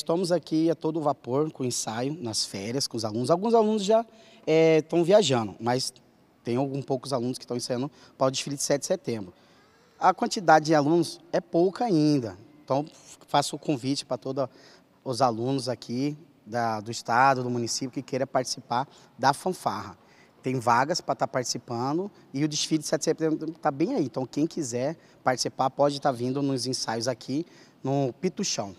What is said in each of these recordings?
Estamos aqui a todo vapor com o ensaio nas férias com os alunos. Alguns alunos já estão é, viajando, mas tem alguns poucos alunos que estão ensaiando para o desfile de 7 de setembro. A quantidade de alunos é pouca ainda, então faço o convite para todos os alunos aqui da, do estado, do município que queira participar da fanfarra. Tem vagas para estar tá participando e o desfile de 7 de setembro está bem aí. Então quem quiser participar pode estar tá vindo nos ensaios aqui no Pituchão.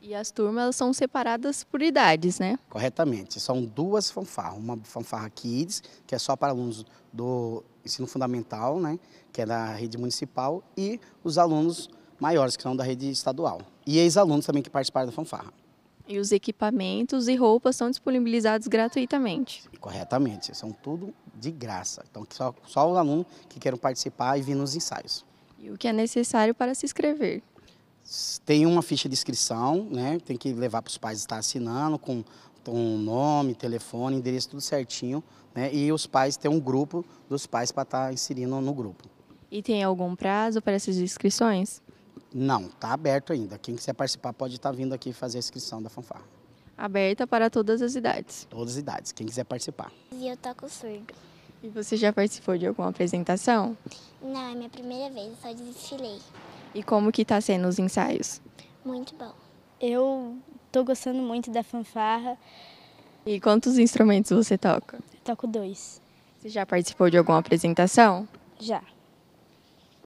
E as turmas são separadas por idades, né? Corretamente. São duas fanfarras. Uma fanfarra Kids, que é só para alunos do ensino fundamental, né? Que é da rede municipal, e os alunos maiores, que são da rede estadual. E ex-alunos também que participaram da fanfarra. E os equipamentos e roupas são disponibilizados gratuitamente. Corretamente, são tudo de graça. Então, só, só alunos que queiram participar e vir nos ensaios. E o que é necessário para se inscrever? Tem uma ficha de inscrição, né? Tem que levar para os pais estar assinando com um nome, telefone, endereço, tudo certinho, né? E os pais têm um grupo dos pais para estar tá inserindo no grupo. E tem algum prazo para essas inscrições? Não, está aberto ainda. Quem quiser participar pode estar tá vindo aqui fazer a inscrição da fanfarra. Aberta para todas as idades. Todas as idades, quem quiser participar. E eu toco surdo. E você já participou de alguma apresentação? Não, é minha primeira vez, só desfilei. E como que tá sendo os ensaios? Muito bom. Eu tô gostando muito da fanfarra. E quantos instrumentos você toca? Eu toco dois. Você já participou de alguma apresentação? Já.